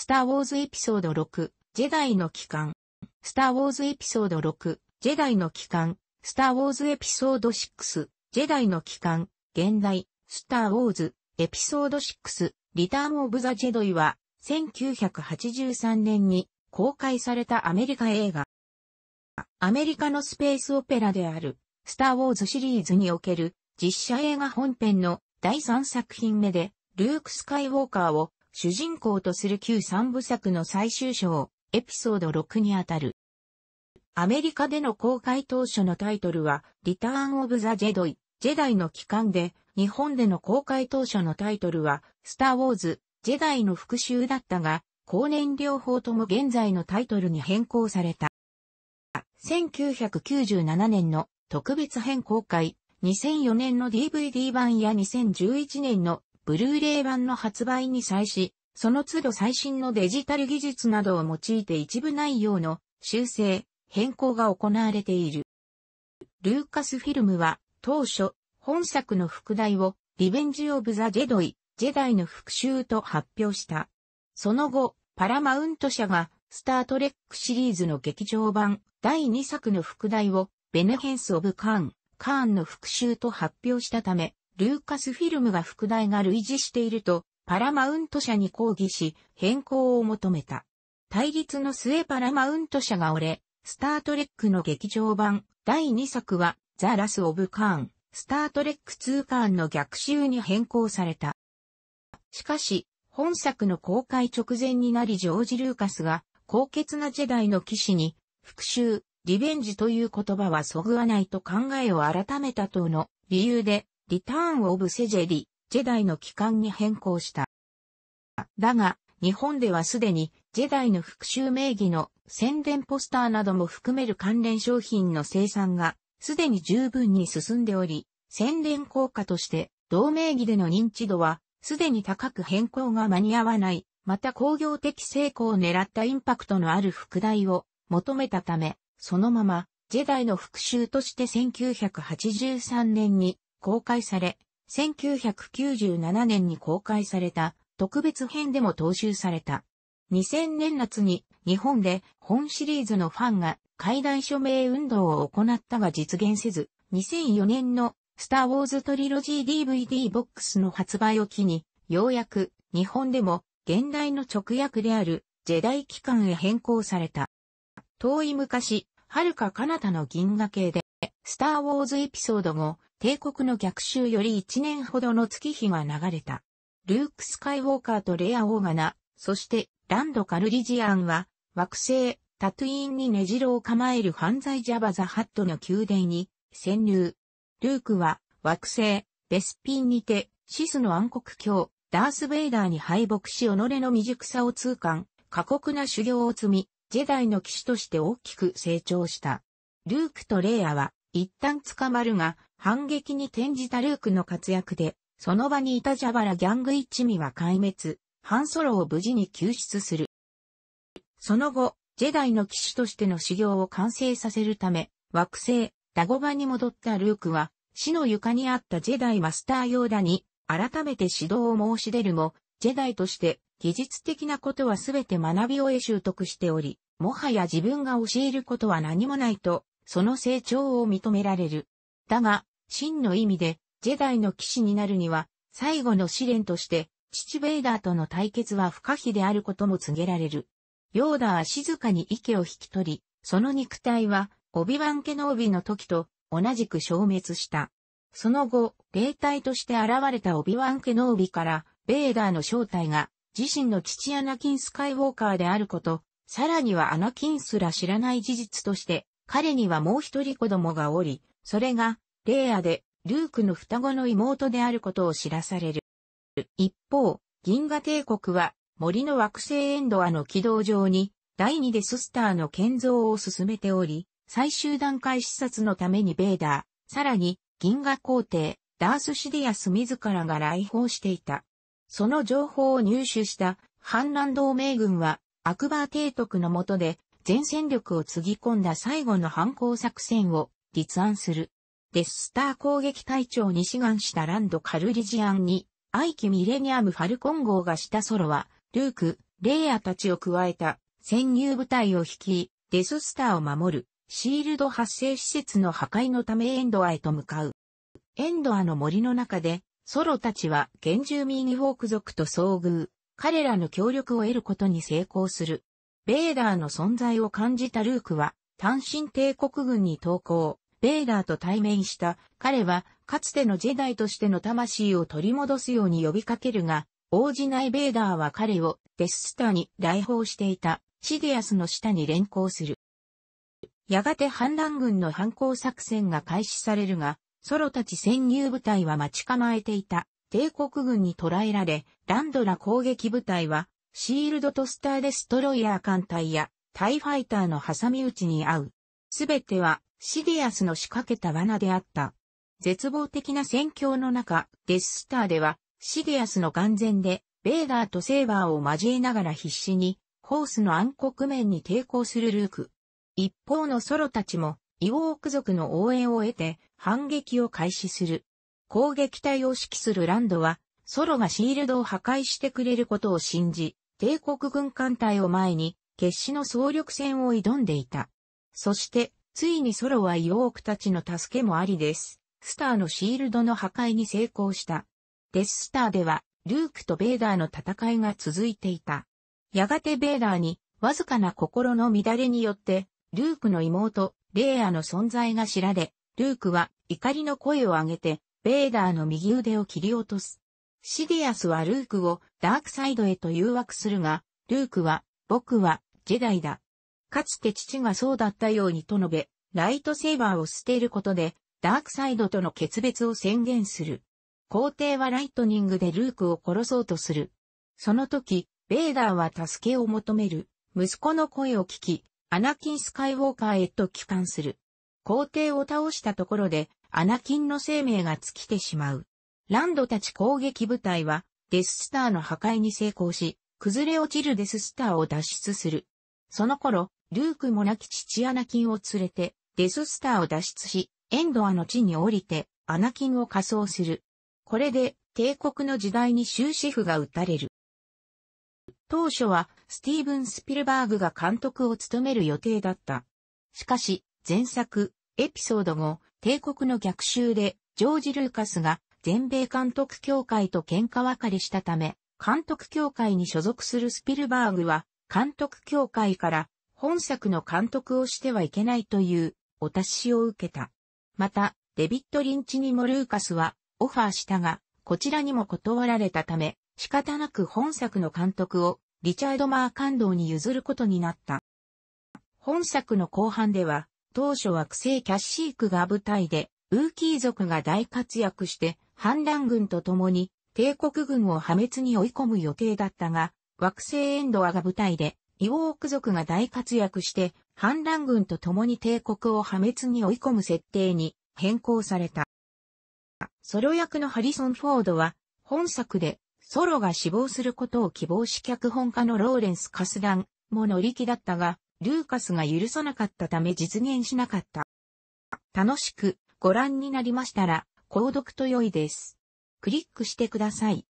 スター・ウォーズ・エピソード6、ジェダイの帰還。スター・ウォーズ・エピソード6、ジェダイの帰還。スター・ウォーズ・エピソード6、ジェダイの帰還。現代、スター・ウォーズ、エピソード6、リターン・オブ・ザ・ジェドイは、1983年に公開されたアメリカ映画。アメリカのスペースオペラである、スター・ウォーズシリーズにおける実写映画本編の第3作品目で、ルーク・スカイウォーカーを主人公とする旧三部作の最終章、エピソード6にあたる。アメリカでの公開当初のタイトルは、リターン・オブ・ザ・ジェドイ、ジェダイの帰還で、日本での公開当初のタイトルは、スター・ウォーズ、ジェダイの復讐だったが、後年両方とも現在のタイトルに変更された。1997年の特別編公開、2004年の DVD 版や2011年のブルーレイ版の発売に際し、その都度最新のデジタル技術などを用いて一部内容の修正、変更が行われている。ルーカスフィルムは当初、本作の副題をリベンジ・オブ・ザ・ジェドイ、ジェダイの復讐と発表した。その後、パラマウント社がスタートレックシリーズの劇場版第2作の副題をベネヘンス・オブ・カーン、カーンの復讐と発表したため、ルーカスフィルムが副題が類似していると、パラマウント社に抗議し、変更を求めた。対立の末パラマウント社が折れ、スタートレックの劇場版第2作は、ザ・ラス・オブ・カーン、スタートレック2カーンの逆襲に変更された。しかし、本作の公開直前になりジョージ・ルーカスが、高潔なジェダイの騎士に、復讐、リベンジという言葉はそぐわないと考えを改めたとの理由で、リターン・オブ・セジェリ、ジェダイの帰還に変更した。だが、日本ではすでに、ジェダイの復讐名義の宣伝ポスターなども含める関連商品の生産が、すでに十分に進んでおり、宣伝効果として、同名義での認知度は、すでに高く変更が間に合わない、また工業的成功を狙ったインパクトのある副題を求めたため、そのまま、ジェダイの復讐として1983年に公開され、1997年に公開された特別編でも踏襲された。2000年夏に日本で本シリーズのファンが海外署名運動を行ったが実現せず、2004年のスター・ウォーズ・トリロジー DVD ボックスの発売を機に、ようやく日本でも現代の直訳であるジェダイ機関へ変更された。遠い昔、遥か彼方の銀河系で、スター・ウォーズエピソード帝国の逆襲より1年ほどの月日が流れた。ルーク・スカイウォーカーとレア・オーガナ、そしてランド・カルリジアンは、惑星、タトゥイーンに根城を構える犯罪ジャバザ・ハットの宮殿に潜入。ルークは、惑星、ベスピンにて、シスの暗黒教、ダース・ベイダーに敗北し己の未熟さを痛感、過酷な修行を積み、ジェダイの騎士として大きく成長した。ルークとレイは、一旦捕まるが、反撃に転じたルークの活躍で、その場にいたジャバラギャング一味は壊滅、ハンソロを無事に救出する。その後、ジェダイの騎士としての修行を完成させるため、惑星、ダゴバに戻ったルークは、死の床にあったジェダイマスターヨーダに、改めて指導を申し出るも、ジェダイとして、技術的なことはすべて学び終え習得しており、もはや自分が教えることは何もないと、その成長を認められる。だが、真の意味で、ジェダイの騎士になるには、最後の試練として、父ベイダーとの対決は不可避であることも告げられる。ヨーダは静かに息を引き取り、その肉体は、オビワンケノービの時と同じく消滅した。その後、霊体として現れたオビワンケノービから、ベイダーの正体が、自身の父アナキン・スカイウォーカーであること、さらにはアナキンすら知らない事実として、彼にはもう一人子供がおり、それがレイアで、ルークの双子の妹であることを知らされる。一方、銀河帝国は、森の惑星エンドアの軌道上に、第2でススターの建造を進めており、最終段階視察のためにベーダー、さらに、銀河皇帝、ダースシディアス自らが来訪していた。その情報を入手した、反乱同盟軍は、アクバー提督の下で、全戦力をつぎ込んだ最後の反抗作戦を、立案する。デススター攻撃隊長に志願したランド・カルリジアンに、アイキ・ミレニアム・ファルコン号がしたソロは、ルーク、レイヤーたちを加えた潜入部隊を率い、デススターを守る、シールド発生施設の破壊のためエンドアへと向かう。エンドアの森の中で、ソロたちは原住民フォーク族と遭遇、彼らの協力を得ることに成功する。ベーダーの存在を感じたルークは、単身帝国軍に投降。ベーダーと対面した。彼は、かつてのジェダイとしての魂を取り戻すように呼びかけるが、応じないベーダーは彼をデススターに来訪していたシディアスの下に連行する。やがて反乱軍の反抗作戦が開始されるが、ソロたち潜入部隊は待ち構えていた帝国軍に捕らえられ、ランドラ攻撃部隊はシールドとスターデストロイヤー艦隊やタイファイターの挟み撃ちに遭う。すべてはシディアスの仕掛けた罠であった。絶望的な戦況の中、デススターでは、シディアスの眼前で、ベーダーとセーバーを交えながら必死に、ホースの暗黒面に抵抗するルーク。一方のソロたちも、イオーク族の応援を得て、反撃を開始する。攻撃隊を指揮するランドは、ソロがシールドを破壊してくれることを信じ、帝国軍艦隊を前に、決死の総力戦を挑んでいた。そして、ついにソロはイオークたちの助けもありです。スターのシールドの破壊に成功した。デススターでは、ルークとベーダーの戦いが続いていた。やがてベーダーに、わずかな心の乱れによって、ルークの妹、レイアの存在が知られ、ルークは怒りの声を上げて、ベーダーの右腕を切り落とす。シディアスはルークをダークサイドへと誘惑するが、ルークは、僕は、ジェダイだ。かつて父がそうだったようにと述べ、ライトセーバーを捨てることで、ダークサイドとの決別を宣言する。皇帝はライトニングでルークを殺そうとする。その時、ベーダーは助けを求める。息子の声を聞き、アナキン・スカイウォーカーへと帰還する。皇帝を倒したところで、アナキンの生命が尽きてしまう。ランドたち攻撃部隊は、デススターの破壊に成功し、崩れ落ちるデススターを脱出する。その頃、ルークも亡き父アナキンを連れて、デススターを脱出し、エンドアの地に降りて、アナキンを仮装する。これで、帝国の時代に終止符が打たれる。当初は、スティーブン・スピルバーグが監督を務める予定だった。しかし、前作、エピソード後、帝国の逆襲で、ジョージ・ルーカスが、全米監督協会と喧嘩別れしたため、監督協会に所属するスピルバーグは、監督協会から本作の監督をしてはいけないというお達しを受けた。また、デビッド・リンチにもルーカスはオファーしたが、こちらにも断られたため、仕方なく本作の監督をリチャード・マーカンドに譲ることになった。本作の後半では、当初は苦性キャッシークが舞台で、ウーキー族が大活躍して、反乱軍と共に帝国軍を破滅に追い込む予定だったが、惑星エンドアが舞台で、イウォーク族が大活躍して、反乱軍と共に帝国を破滅に追い込む設定に変更された。ソロ役のハリソン・フォードは、本作でソロが死亡することを希望し脚本家のローレンス・カスダンも乗り気だったが、ルーカスが許さなかったため実現しなかった。楽しくご覧になりましたら、購読と良いです。クリックしてください。